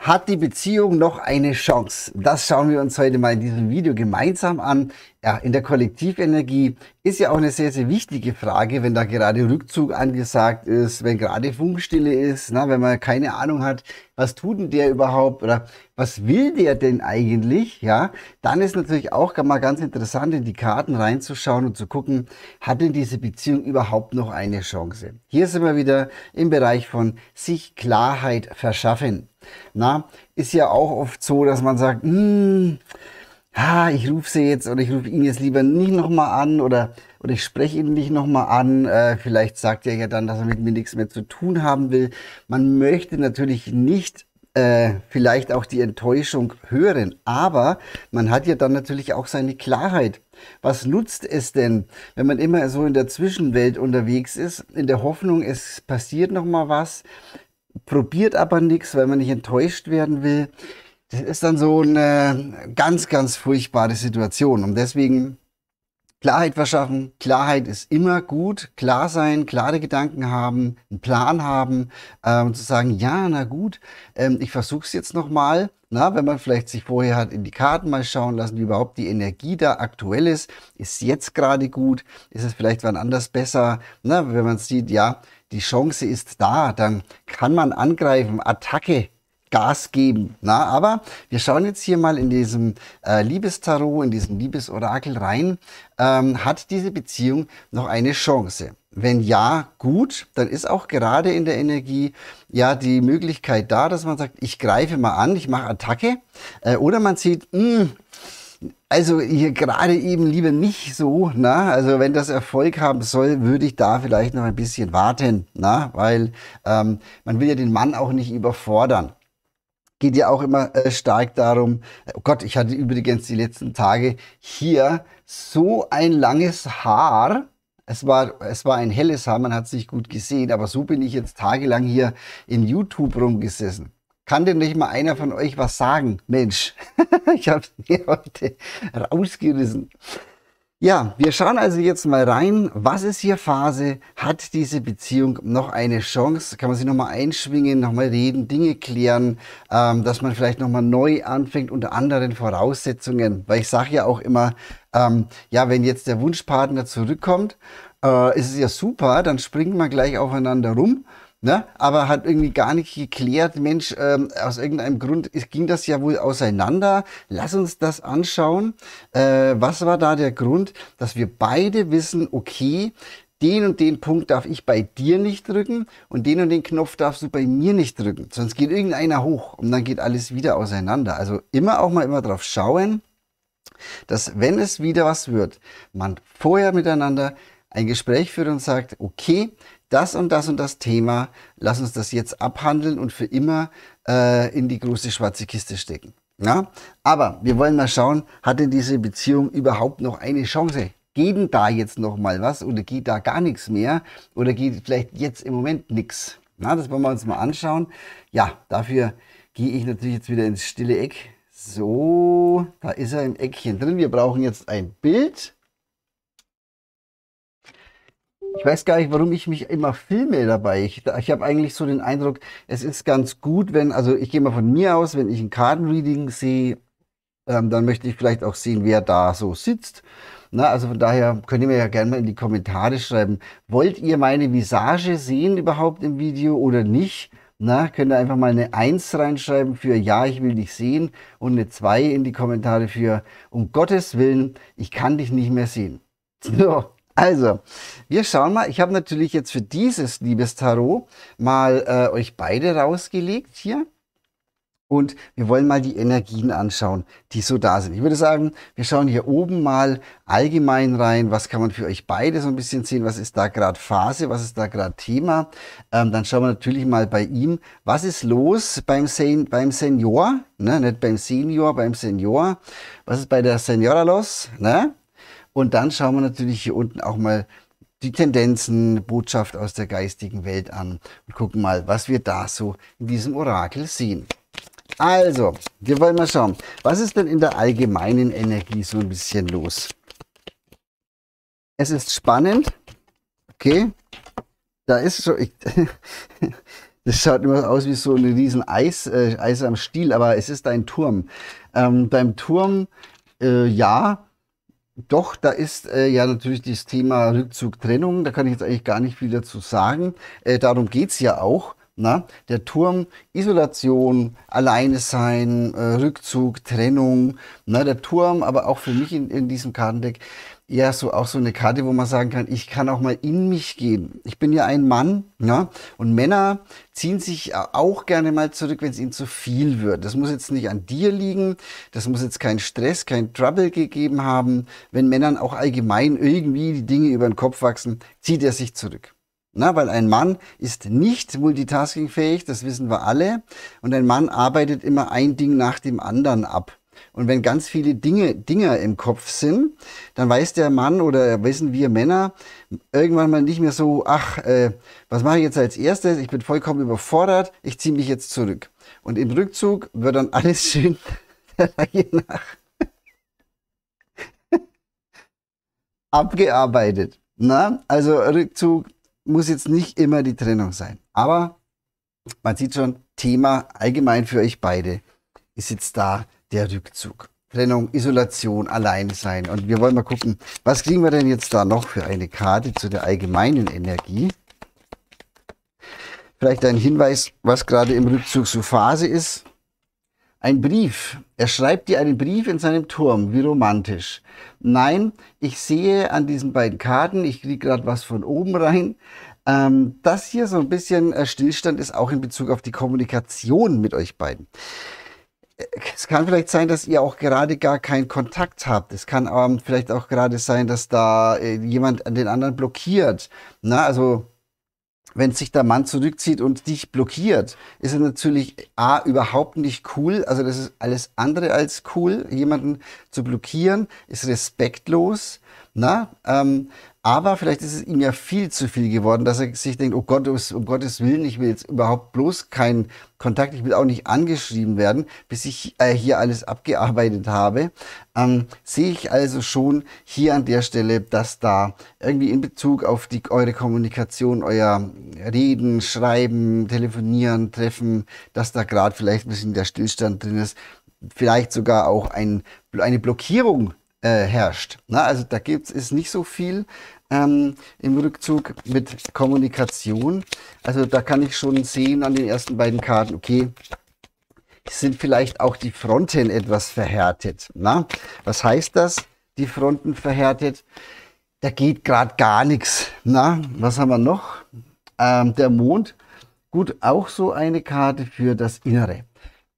Hat die Beziehung noch eine Chance? Das schauen wir uns heute mal in diesem Video gemeinsam an. Ja, in der Kollektivenergie ist ja auch eine sehr, sehr wichtige Frage, wenn da gerade Rückzug angesagt ist, wenn gerade Funkstille ist, na, wenn man keine Ahnung hat, was tut denn der überhaupt oder was will der denn eigentlich? Ja, dann ist natürlich auch mal ganz interessant, in die Karten reinzuschauen und zu gucken, hat denn diese Beziehung überhaupt noch eine Chance? Hier sind wir wieder im Bereich von sich Klarheit verschaffen. Na, ist ja auch oft so, dass man sagt, hm, ha, ich rufe sie jetzt oder ich rufe ihn jetzt lieber nicht nochmal an oder, oder ich spreche ihn nicht nochmal an. Äh, vielleicht sagt er ja dann, dass er mit mir nichts mehr zu tun haben will. Man möchte natürlich nicht äh, vielleicht auch die Enttäuschung hören, aber man hat ja dann natürlich auch seine Klarheit. Was nutzt es denn, wenn man immer so in der Zwischenwelt unterwegs ist, in der Hoffnung, es passiert nochmal was? probiert aber nichts, weil man nicht enttäuscht werden will. Das ist dann so eine ganz, ganz furchtbare Situation. Und deswegen Klarheit verschaffen. Klarheit ist immer gut. Klar sein, klare Gedanken haben, einen Plan haben ähm, zu sagen, ja, na gut, ähm, ich versuche es jetzt nochmal. Na, wenn man vielleicht sich vorher hat in die Karten mal schauen lassen, wie überhaupt die Energie da aktuell ist, ist jetzt gerade gut, ist es vielleicht wann anders besser, na, wenn man sieht, ja, die Chance ist da, dann kann man angreifen, Attacke Gas geben. Na, aber wir schauen jetzt hier mal in diesem äh, Liebestarot, in diesem Liebesorakel rein. Ähm, hat diese Beziehung noch eine Chance? Wenn ja, gut, dann ist auch gerade in der Energie ja die Möglichkeit da, dass man sagt, ich greife mal an, ich mache Attacke. Äh, oder man sieht, mh, hm, also hier gerade eben lieber nicht so, na, also wenn das Erfolg haben soll, würde ich da vielleicht noch ein bisschen warten, na, weil ähm, man will ja den Mann auch nicht überfordern geht ja auch immer äh, stark darum. Äh, oh Gott, ich hatte übrigens die letzten Tage hier so ein langes Haar. Es war, es war ein helles Haar, man hat es nicht gut gesehen, aber so bin ich jetzt tagelang hier in YouTube rumgesessen kann denn nicht mal einer von euch was sagen? Mensch, ich habe es mir heute rausgerissen. Ja, wir schauen also jetzt mal rein, was ist hier Phase? Hat diese Beziehung noch eine Chance? Kann man sich nochmal einschwingen, nochmal reden, Dinge klären, ähm, dass man vielleicht nochmal neu anfängt unter anderen Voraussetzungen? Weil ich sage ja auch immer, ähm, ja, wenn jetzt der Wunschpartner zurückkommt, äh, ist es ja super, dann springt man gleich aufeinander rum Ne? Aber hat irgendwie gar nicht geklärt, Mensch, ähm, aus irgendeinem Grund ging das ja wohl auseinander. Lass uns das anschauen. Äh, was war da der Grund, dass wir beide wissen, okay, den und den Punkt darf ich bei dir nicht drücken und den und den Knopf darfst du bei mir nicht drücken. Sonst geht irgendeiner hoch und dann geht alles wieder auseinander. Also immer auch mal immer drauf schauen, dass wenn es wieder was wird, man vorher miteinander ein Gespräch führt und sagt, okay, das und das und das Thema, lass uns das jetzt abhandeln und für immer äh, in die große schwarze Kiste stecken. Na? Aber wir wollen mal schauen, hat denn diese Beziehung überhaupt noch eine Chance? Geben da jetzt noch mal was oder geht da gar nichts mehr oder geht vielleicht jetzt im Moment nichts? Na, das wollen wir uns mal anschauen. Ja, dafür gehe ich natürlich jetzt wieder ins stille Eck. So, da ist er im Eckchen drin. Wir brauchen jetzt ein Bild ich weiß gar nicht, warum ich mich immer filme dabei. Ich, ich habe eigentlich so den Eindruck, es ist ganz gut, wenn, also ich gehe mal von mir aus, wenn ich ein Kartenreading sehe, ähm, dann möchte ich vielleicht auch sehen, wer da so sitzt. Na, also von daher könnt ihr mir ja gerne mal in die Kommentare schreiben, wollt ihr meine Visage sehen überhaupt im Video oder nicht? Na, könnt ihr einfach mal eine 1 reinschreiben für Ja, ich will dich sehen und eine 2 in die Kommentare für Um Gottes Willen, ich kann dich nicht mehr sehen. So, also, wir schauen mal. Ich habe natürlich jetzt für dieses Liebestarot mal äh, euch beide rausgelegt hier. Und wir wollen mal die Energien anschauen, die so da sind. Ich würde sagen, wir schauen hier oben mal allgemein rein. Was kann man für euch beide so ein bisschen sehen? Was ist da gerade Phase? Was ist da gerade Thema? Ähm, dann schauen wir natürlich mal bei ihm. Was ist los beim, Sen beim Senior? Ne? Nicht beim Senior, beim Senior. Was ist bei der Senora los? Ne? Und dann schauen wir natürlich hier unten auch mal die Tendenzen, Botschaft aus der geistigen Welt an und gucken mal, was wir da so in diesem Orakel sehen. Also, wir wollen mal schauen, was ist denn in der allgemeinen Energie so ein bisschen los? Es ist spannend, okay, da ist so, ich, das schaut immer aus wie so ein riesen Eis, äh, Eis am Stiel, aber es ist ein Turm. Ähm, beim Turm, äh, ja, doch, da ist äh, ja natürlich das Thema Rückzug, Trennung. Da kann ich jetzt eigentlich gar nicht viel dazu sagen. Äh, darum geht es ja auch. Na? Der Turm, Isolation, Alleine sein, äh, Rückzug, Trennung. Na? Der Turm, aber auch für mich in, in diesem Kartendeck, ja so auch so eine Karte, wo man sagen kann, ich kann auch mal in mich gehen. Ich bin ja ein Mann, ja, ne? und Männer ziehen sich auch gerne mal zurück, wenn es ihnen zu viel wird. Das muss jetzt nicht an dir liegen, das muss jetzt kein Stress, kein Trouble gegeben haben. Wenn Männern auch allgemein irgendwie die Dinge über den Kopf wachsen, zieht er sich zurück. Na, weil ein Mann ist nicht multitaskingfähig, das wissen wir alle. Und ein Mann arbeitet immer ein Ding nach dem anderen ab. Und wenn ganz viele Dinge, Dinger im Kopf sind, dann weiß der Mann oder wissen wir Männer irgendwann mal nicht mehr so, ach, äh, was mache ich jetzt als erstes? Ich bin vollkommen überfordert, ich ziehe mich jetzt zurück. Und im Rückzug wird dann alles schön der Reihe nach abgearbeitet. Na, ne? also Rückzug muss jetzt nicht immer die Trennung sein. Aber man sieht schon, Thema allgemein für euch beide ist jetzt da der Rückzug. Trennung, Isolation, Alleinsein. Und wir wollen mal gucken, was kriegen wir denn jetzt da noch für eine Karte zu der allgemeinen Energie? Vielleicht ein Hinweis, was gerade im Rückzug so Phase ist. Ein Brief. Er schreibt dir einen Brief in seinem Turm. Wie romantisch. Nein, ich sehe an diesen beiden Karten, ich kriege gerade was von oben rein. Ähm, das hier so ein bisschen äh, Stillstand ist auch in Bezug auf die Kommunikation mit euch beiden es kann vielleicht sein, dass ihr auch gerade gar keinen Kontakt habt. Es kann ähm, vielleicht auch gerade sein, dass da äh, jemand den anderen blockiert. Na, also wenn sich der Mann zurückzieht und dich blockiert, ist es natürlich A, überhaupt nicht cool. Also das ist alles andere als cool. Jemanden zu blockieren ist respektlos. Na, ähm, aber vielleicht ist es ihm ja viel zu viel geworden, dass er sich denkt, oh Gott, um Gottes Willen, ich will jetzt überhaupt bloß keinen Kontakt, ich will auch nicht angeschrieben werden, bis ich äh, hier alles abgearbeitet habe. Ähm, sehe ich also schon hier an der Stelle, dass da irgendwie in Bezug auf die, eure Kommunikation, euer Reden, Schreiben, Telefonieren, Treffen, dass da gerade vielleicht ein bisschen der Stillstand drin ist, vielleicht sogar auch ein, eine Blockierung äh, herrscht. Na, also da gibt's, ist nicht so viel ähm, im Rückzug mit Kommunikation. Also da kann ich schon sehen an den ersten beiden Karten, okay, sind vielleicht auch die Fronten etwas verhärtet. Na? Was heißt das, die Fronten verhärtet? Da geht gerade gar nichts. Na, was haben wir noch? Ähm, der Mond. Gut, auch so eine Karte für das Innere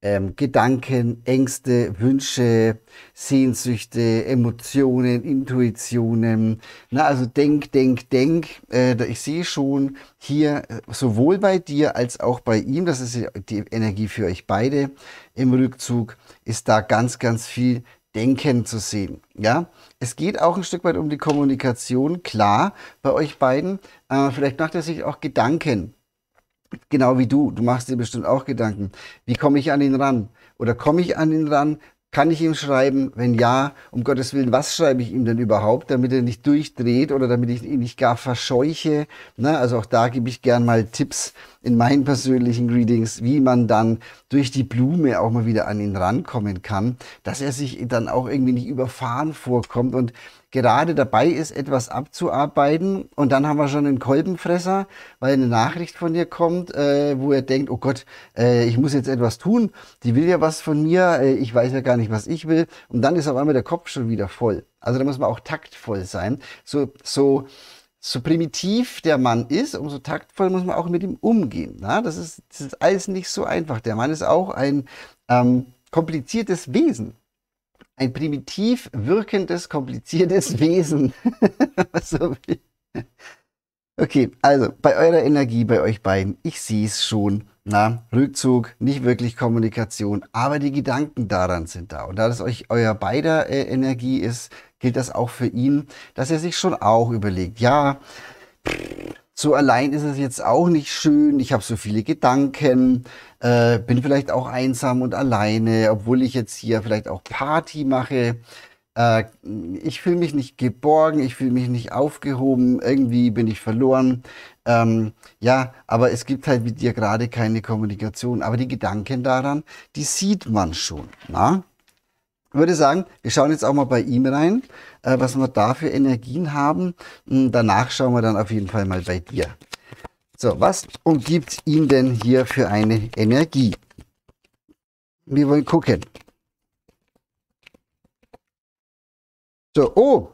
ähm, Gedanken, Ängste, Wünsche, Sehnsüchte, Emotionen, Intuitionen. Na, also denk, denk, denk. Äh, ich sehe schon hier äh, sowohl bei dir als auch bei ihm, das ist die Energie für euch beide im Rückzug, ist da ganz, ganz viel Denken zu sehen. Ja, es geht auch ein Stück weit um die Kommunikation, klar, bei euch beiden. Äh, vielleicht macht er sich auch Gedanken genau wie du, du machst dir bestimmt auch Gedanken. Wie komme ich an ihn ran? Oder komme ich an ihn ran? Kann ich ihm schreiben? Wenn ja, um Gottes Willen, was schreibe ich ihm denn überhaupt, damit er nicht durchdreht oder damit ich ihn nicht gar verscheuche? Na, also auch da gebe ich gern mal Tipps, in meinen persönlichen Greetings, wie man dann durch die Blume auch mal wieder an ihn rankommen kann, dass er sich dann auch irgendwie nicht überfahren vorkommt und gerade dabei ist, etwas abzuarbeiten. Und dann haben wir schon einen Kolbenfresser, weil eine Nachricht von dir kommt, äh, wo er denkt, oh Gott, äh, ich muss jetzt etwas tun, die will ja was von mir, äh, ich weiß ja gar nicht, was ich will. Und dann ist auf einmal der Kopf schon wieder voll. Also da muss man auch taktvoll sein. So, so so primitiv der Mann ist, umso taktvoll muss man auch mit ihm umgehen. Ne? Das, ist, das ist alles nicht so einfach. Der Mann ist auch ein ähm, kompliziertes Wesen. Ein primitiv wirkendes, kompliziertes Wesen. okay, also bei eurer Energie, bei euch beiden, ich sehe es schon. Na, Rückzug, nicht wirklich Kommunikation, aber die Gedanken daran sind da. Und da das euch euer beider äh, Energie ist, gilt das auch für ihn, dass er sich schon auch überlegt, ja, so allein ist es jetzt auch nicht schön, ich habe so viele Gedanken, äh, bin vielleicht auch einsam und alleine, obwohl ich jetzt hier vielleicht auch Party mache. Äh, ich fühle mich nicht geborgen, ich fühle mich nicht aufgehoben, irgendwie bin ich verloren. Ähm, ja, aber es gibt halt mit dir gerade keine Kommunikation. Aber die Gedanken daran, die sieht man schon. Na? Ich würde sagen, wir schauen jetzt auch mal bei ihm rein, äh, was wir da für Energien haben. Und hm, danach schauen wir dann auf jeden Fall mal bei dir. So, was umgibt ihn denn hier für eine Energie? Wir wollen gucken. So, oh.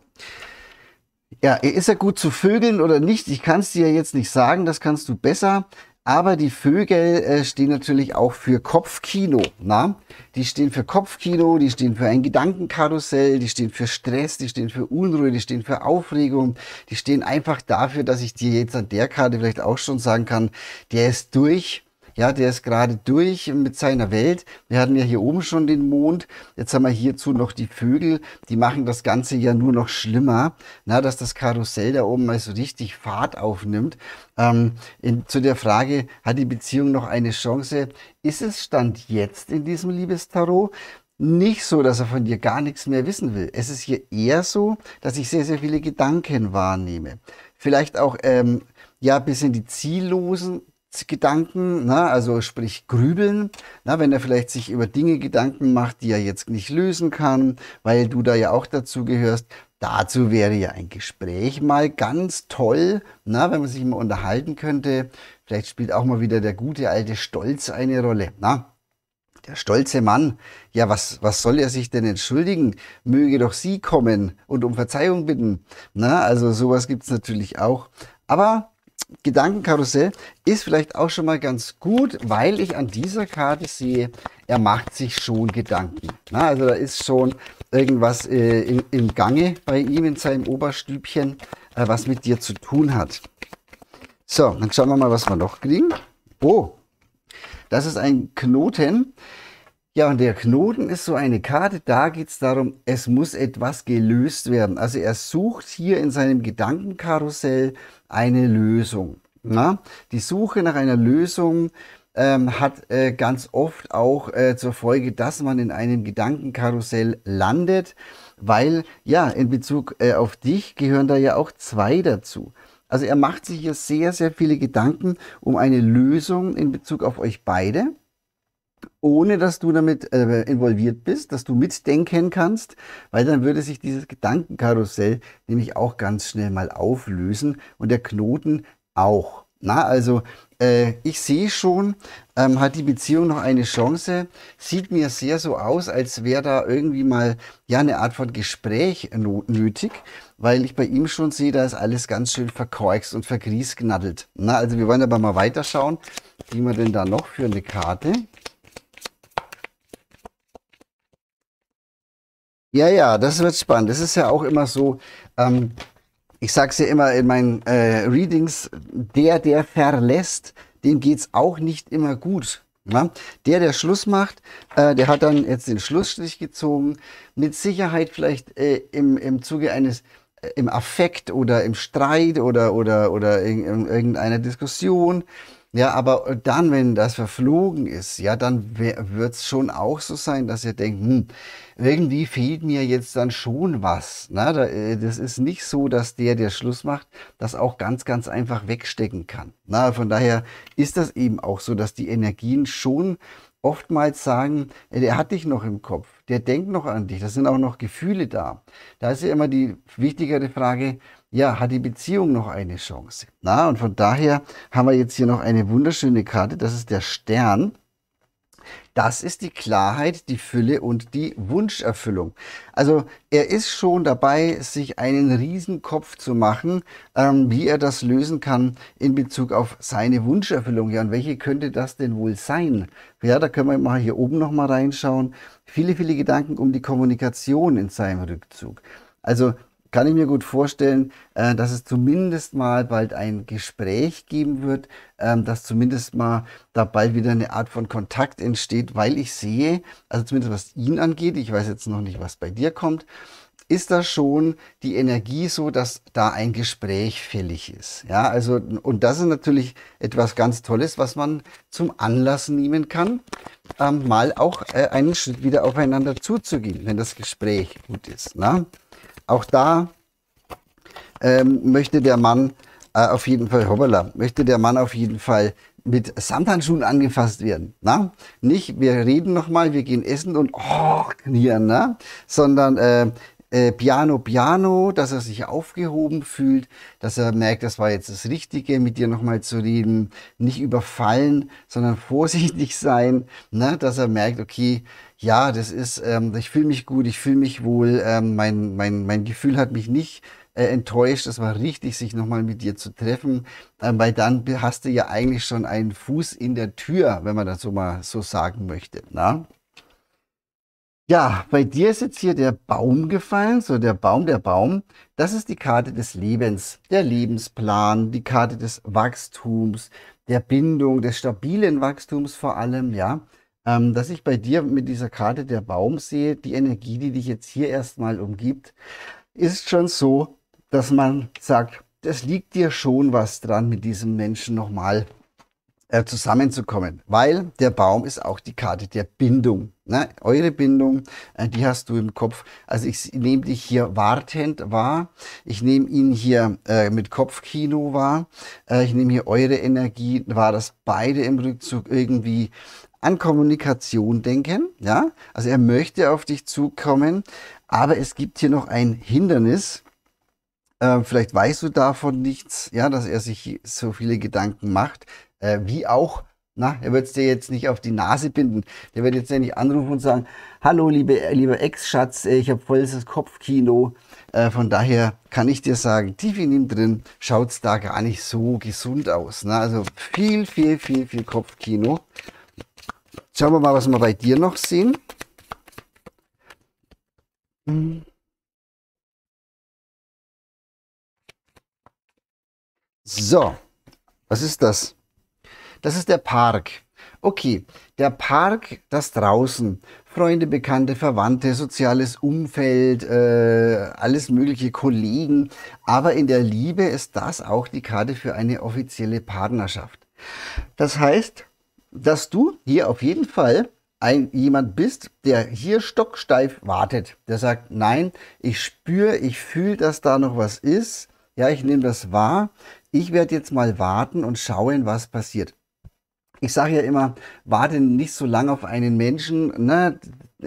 Ja, ist er gut zu Vögeln oder nicht? Ich kann es dir jetzt nicht sagen, das kannst du besser. Aber die Vögel äh, stehen natürlich auch für Kopfkino. Na? Die stehen für Kopfkino, die stehen für ein Gedankenkarussell, die stehen für Stress, die stehen für Unruhe, die stehen für Aufregung. Die stehen einfach dafür, dass ich dir jetzt an der Karte vielleicht auch schon sagen kann, der ist durch ja, der ist gerade durch mit seiner Welt. Wir hatten ja hier oben schon den Mond. Jetzt haben wir hierzu noch die Vögel. Die machen das Ganze ja nur noch schlimmer. Na, dass das Karussell da oben mal so richtig Fahrt aufnimmt. Ähm, in, zu der Frage, hat die Beziehung noch eine Chance? Ist es Stand jetzt in diesem Liebestarot? nicht so, dass er von dir gar nichts mehr wissen will. Es ist hier eher so, dass ich sehr, sehr viele Gedanken wahrnehme. Vielleicht auch ähm, ja bis in die ziellosen Gedanken, na, also sprich grübeln, na, wenn er vielleicht sich über Dinge Gedanken macht, die er jetzt nicht lösen kann, weil du da ja auch dazu gehörst. Dazu wäre ja ein Gespräch mal ganz toll, na, wenn man sich mal unterhalten könnte. Vielleicht spielt auch mal wieder der gute alte Stolz eine Rolle. Na, der stolze Mann, ja, was, was soll er sich denn entschuldigen? Möge doch sie kommen und um Verzeihung bitten. Na, also sowas gibt es natürlich auch. Aber Gedankenkarussell ist vielleicht auch schon mal ganz gut, weil ich an dieser Karte sehe, er macht sich schon Gedanken. Na, also da ist schon irgendwas äh, im, im, Gange bei ihm in seinem Oberstübchen, äh, was mit dir zu tun hat. So, dann schauen wir mal, was wir noch kriegen. Oh, das ist ein Knoten. Ja, und der Knoten ist so eine Karte, da geht es darum, es muss etwas gelöst werden. Also er sucht hier in seinem Gedankenkarussell eine Lösung. Na? Die Suche nach einer Lösung ähm, hat äh, ganz oft auch äh, zur Folge, dass man in einem Gedankenkarussell landet, weil ja, in Bezug äh, auf dich gehören da ja auch zwei dazu. Also er macht sich hier sehr, sehr viele Gedanken um eine Lösung in Bezug auf euch beide ohne dass du damit äh, involviert bist, dass du mitdenken kannst, weil dann würde sich dieses Gedankenkarussell nämlich auch ganz schnell mal auflösen und der Knoten auch. Na, also äh, ich sehe schon, ähm, hat die Beziehung noch eine Chance? Sieht mir sehr so aus, als wäre da irgendwie mal ja eine Art von Gespräch nötig, weil ich bei ihm schon sehe, da ist alles ganz schön verkorkst und vergriesgnaddelt. Na, also wir wollen aber mal weiterschauen, wie man denn da noch für eine Karte Ja, ja, das wird spannend. Das ist ja auch immer so. Ähm, ich sage es ja immer in meinen äh, Readings: der, der verlässt, dem geht's auch nicht immer gut. Na? Ne? Der, der Schluss macht, äh, der hat dann jetzt den Schlussstrich gezogen. Mit Sicherheit vielleicht äh, im, im Zuge eines äh, im Affekt oder im Streit oder, oder, oder in, in, irgendeiner Diskussion. Ja, aber dann, wenn das verflogen ist, ja, dann wird's schon auch so sein, dass ihr denkt, hm, irgendwie fehlt mir jetzt dann schon was. Na, Ne? Äh, das ist nicht so, dass der, der Schluss macht, das auch ganz, ganz einfach wegstecken kann. Na, ne? von daher ist das eben auch so, dass die Energien schon oftmals sagen, äh, der hat dich noch im Kopf, der denkt noch an dich, das sind auch noch Gefühle da. Da ist ja immer die wichtigere Frage, ja, hat die Beziehung noch eine Chance? Na, ne? und von daher haben wir jetzt hier noch eine wunderschöne Karte, das ist der Stern. Das ist die Klarheit, die Fülle und die Wunscherfüllung. Also er ist schon dabei, sich einen Riesenkopf zu machen, ähm, wie er das lösen kann in Bezug auf seine Wunscherfüllung. Ja, und welche könnte das denn wohl sein? Ja, da können wir mal hier oben nochmal reinschauen. Viele, viele Gedanken um die Kommunikation in seinem Rückzug. Also kann ich mir gut vorstellen, äh, dass es zumindest mal bald ein Gespräch geben wird, ähm, dass zumindest mal da bald wieder eine Art von Kontakt entsteht, weil ich sehe, also zumindest was ihn angeht, ich weiß jetzt noch nicht, was bei dir kommt, ist da schon die Energie so, dass da ein Gespräch fällig ist. Ja, also, und das ist natürlich etwas ganz Tolles, was man zum Anlass nehmen kann, ähm, mal auch äh, einen Schritt wieder aufeinander zuzugehen, wenn das Gespräch gut ist. Ne? Auch da ähm, möchte der Mann äh, auf jeden Fall, hoppala, möchte der Mann auf jeden Fall mit Samthandschuhen angefasst werden. Na? Nicht, wir reden nochmal, wir gehen essen und oh, knirren, na? sondern äh, äh, piano, piano, dass er sich aufgehoben fühlt, dass er merkt, das war jetzt das Richtige, mit dir nochmal zu reden, nicht überfallen, sondern vorsichtig sein, ne? dass er merkt, okay, ja, das ist, ähm, ich fühle mich gut, ich fühle mich wohl, ähm, mein, mein, mein Gefühl hat mich nicht äh, enttäuscht. Es war richtig, sich nochmal mit dir zu treffen, ähm, weil dann hast du ja eigentlich schon einen Fuß in der Tür, wenn man das so mal so sagen möchte. Na? Ne? Ja, bei dir ist jetzt hier der Baum gefallen, so der Baum, der Baum. Das ist die Karte des Lebens, der Lebensplan, die Karte des Wachstums, der Bindung, des stabilen Wachstums vor allem, ja. Ähm, dass ich bei dir mit dieser Karte der Baum sehe, die Energie, die dich jetzt hier erstmal umgibt, ist schon so, dass man sagt, es liegt dir schon was dran mit diesem Menschen nochmal äh, zusammenzukommen, weil der Baum ist auch die Karte der Bindung. Ne? Eure Bindung, äh, die hast du im Kopf. Also ich nehme dich hier wartend wahr. Ich nehme ihn hier äh, mit Kopfkino wahr. Äh, ich nehme hier eure Energie wahr, dass beide im Rückzug irgendwie an Kommunikation denken. Ja? Also er möchte auf dich zukommen, aber es gibt hier noch ein Hindernis. Äh, vielleicht weißt du davon nichts, ja, dass er sich so viele Gedanken macht. Äh, wie auch, na, er wird es dir jetzt nicht auf die Nase binden. Der wird jetzt ja nicht anrufen und sagen, hallo, liebe, lieber Ex-Schatz, äh, ich habe volles Kopfkino. Äh, von daher kann ich dir sagen, tief in ihm drin schaut es da gar nicht so gesund aus. Ne? Also viel, viel, viel, viel Kopfkino. Schauen wir mal, was wir bei dir noch sehen. So, was ist das? Das ist der Park. Okay, der Park, das draußen. Freunde, Bekannte, Verwandte, soziales Umfeld, äh, alles mögliche Kollegen. Aber in der Liebe ist das auch die Karte für eine offizielle Partnerschaft. Das heißt, dass du hier auf jeden Fall ein, jemand bist, der hier stocksteif wartet, der sagt, nein, ich spüre, ich fühle, dass da noch was ist. Ja, ich nehme das wahr. Ich werde jetzt mal warten und schauen, was passiert ich sage ja immer, warte nicht so lange auf einen Menschen. Ne?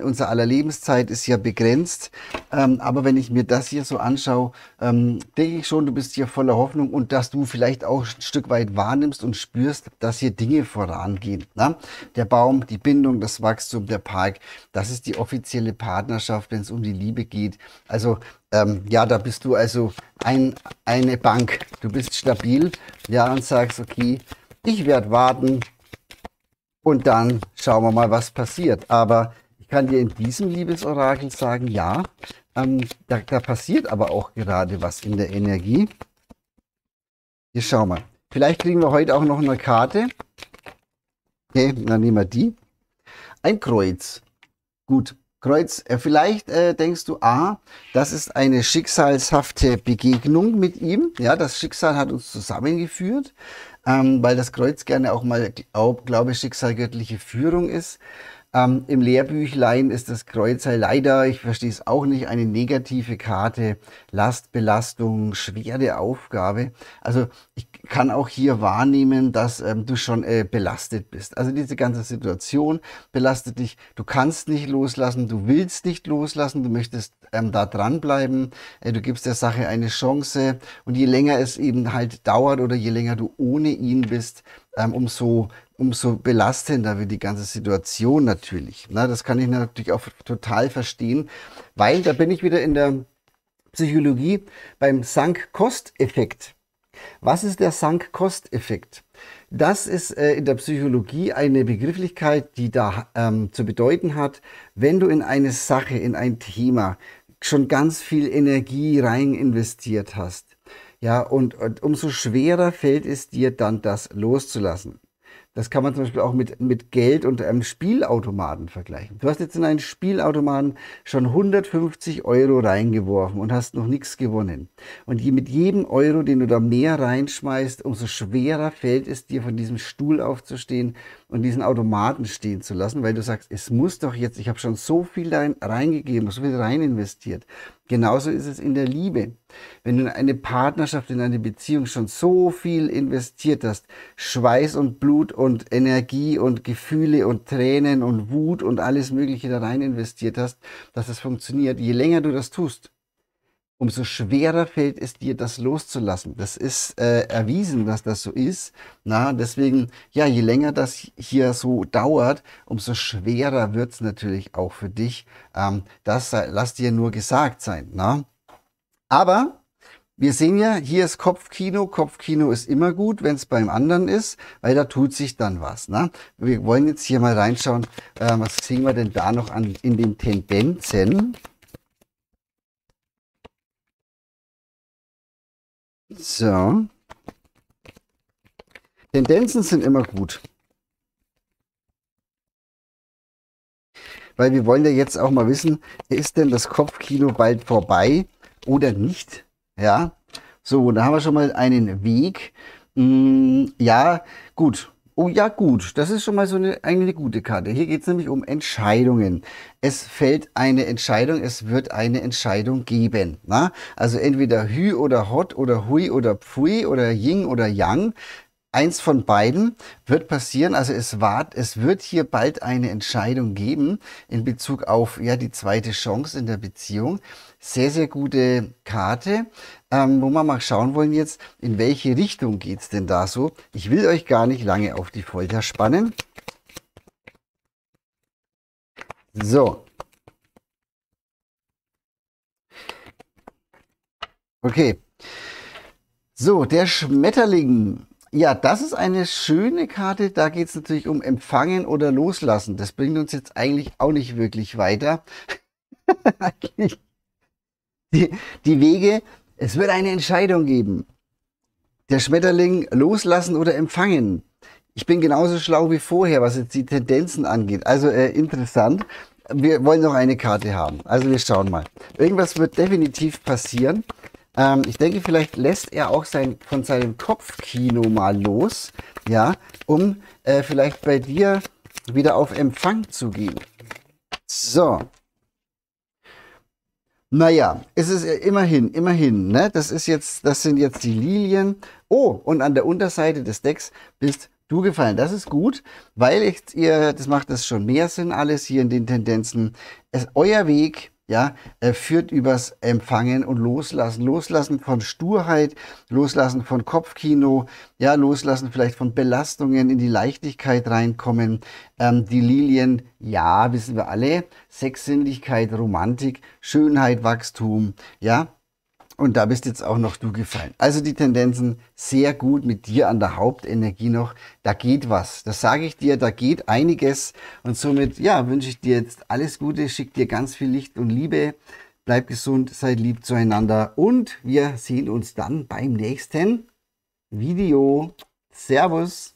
Unser aller Lebenszeit ist ja begrenzt. Ähm, aber wenn ich mir das hier so anschaue, ähm, denke ich schon, du bist hier voller Hoffnung und dass du vielleicht auch ein Stück weit wahrnimmst und spürst, dass hier Dinge vorangehen. Ne? Der Baum, die Bindung, das Wachstum, der Park, das ist die offizielle Partnerschaft, wenn es um die Liebe geht. Also ähm, ja, da bist du also ein, eine Bank. Du bist stabil ja, und sagst, okay, ich werde warten, und dann schauen wir mal, was passiert. Aber ich kann dir in diesem Liebesorakel sagen, ja, ähm, da, da passiert aber auch gerade was in der Energie. Hier schauen wir. Vielleicht kriegen wir heute auch noch eine Karte. Okay, dann nehmen wir die. Ein Kreuz. Gut, Kreuz. Äh, vielleicht äh, denkst du, ah, das ist eine schicksalshafte Begegnung mit ihm. Ja, das Schicksal hat uns zusammengeführt ähm, weil das Kreuz gerne auch mal, glaube glaub, Schicksalgöttliche Führung ist. Ähm, Im Lehrbüchlein ist das Kreuzer leider, ich verstehe es auch nicht, eine negative Karte. Last, Belastung, schwere Aufgabe. Also ich kann auch hier wahrnehmen, dass ähm, du schon äh, belastet bist. Also diese ganze Situation belastet dich. Du kannst nicht loslassen, du willst nicht loslassen, du möchtest ähm, da dranbleiben. Äh, du gibst der Sache eine Chance. Und je länger es eben halt dauert oder je länger du ohne ihn bist, ähm, umso umso belastender wird die ganze Situation natürlich. Na, das kann ich natürlich auch total verstehen, weil da bin ich wieder in der Psychologie beim Sank-Kost-Effekt. Was ist der Sank-Kost-Effekt? Das ist äh, in der Psychologie eine Begrifflichkeit, die da ähm, zu bedeuten hat, wenn du in eine Sache, in ein Thema schon ganz viel Energie rein investiert hast. Ja, und, und umso schwerer fällt es dir dann, das loszulassen. Das kann man zum Beispiel auch mit, mit Geld und einem Spielautomaten vergleichen. Du hast jetzt in einen Spielautomaten schon 150 Euro reingeworfen und hast noch nichts gewonnen. Und je, mit jedem Euro, den du da mehr reinschmeißt, umso schwerer fällt es dir, von diesem Stuhl aufzustehen und diesen Automaten stehen zu lassen, weil du sagst, es muss doch jetzt, ich habe schon so viel rein, reingegeben, so viel rein investiert. Genauso ist es in der Liebe. Wenn du in eine Partnerschaft, in eine Beziehung schon so viel investiert hast, Schweiß und Blut und Energie und Gefühle und Tränen und Wut und alles Mögliche da rein investiert hast, dass es funktioniert, je länger du das tust, umso schwerer fällt es dir, das loszulassen. Das ist äh, erwiesen, dass das so ist. Na, deswegen, ja, je länger das hier so dauert, umso schwerer wird's natürlich auch für dich. Ähm, das lass dir nur gesagt sein. Na? Aber wir sehen ja, hier ist Kopfkino. Kopfkino ist immer gut, wenn es beim anderen ist, weil da tut sich dann was. Na? Wir wollen jetzt hier mal reinschauen, äh, was sehen wir denn da noch an, in den Tendenzen. So. Tendenzen sind immer gut. Weil wir wollen ja jetzt auch mal wissen, ist denn das Kopfkino bald vorbei oder nicht? Ja. So, da haben wir schon mal einen Weg. Mm, ja, gut. Oh ja, gut, das ist schon mal so eine, eine gute Karte. Hier geht es nämlich um Entscheidungen. Es fällt eine Entscheidung, es wird eine Entscheidung geben. Na? Also entweder Hü oder Hot oder Hui oder Pfui oder Ying oder Yang. Eins von beiden wird passieren. Also es, wart, es wird hier bald eine Entscheidung geben in Bezug auf ja, die zweite Chance in der Beziehung. Sehr, sehr gute Karte ähm, wo wir mal schauen wollen jetzt, in welche Richtung geht es denn da so. Ich will euch gar nicht lange auf die Folter spannen. So. Okay. So, der Schmetterling. Ja, das ist eine schöne Karte. Da geht es natürlich um Empfangen oder Loslassen. Das bringt uns jetzt eigentlich auch nicht wirklich weiter. die, die Wege es wird eine Entscheidung geben. Der Schmetterling loslassen oder empfangen. Ich bin genauso schlau wie vorher, was jetzt die Tendenzen angeht. Also äh, interessant. Wir wollen noch eine Karte haben. Also wir schauen mal. Irgendwas wird definitiv passieren. Ähm, ich denke, vielleicht lässt er auch sein, von seinem Kopfkino mal los, ja, um äh, vielleicht bei dir wieder auf Empfang zu gehen. So, naja, es ist äh, immerhin, immerhin, ne? Das ist jetzt, das sind jetzt die Lilien. Oh, und an der Unterseite des Decks bist du gefallen. Das ist gut, weil ich, ihr, das macht das schon mehr Sinn alles hier in den Tendenzen. Es, euer Weg ja, äh, führt übers Empfangen und Loslassen. Loslassen von Sturheit, Loslassen von Kopfkino, ja, Loslassen vielleicht von Belastungen, in die Leichtigkeit reinkommen. Ähm, die Lilien, ja, wissen wir alle, Sexsinnlichkeit, Romantik, Schönheit, Wachstum, ja, und da bist jetzt auch noch du gefallen. Also die Tendenzen sehr gut mit dir an der Hauptenergie noch. Da geht was. Das sage ich dir, da geht einiges. Und somit, ja, wünsche ich dir jetzt alles Gute, schick dir ganz viel Licht und Liebe. Bleib gesund, seid lieb zueinander. Und wir sehen uns dann beim nächsten Video. Servus.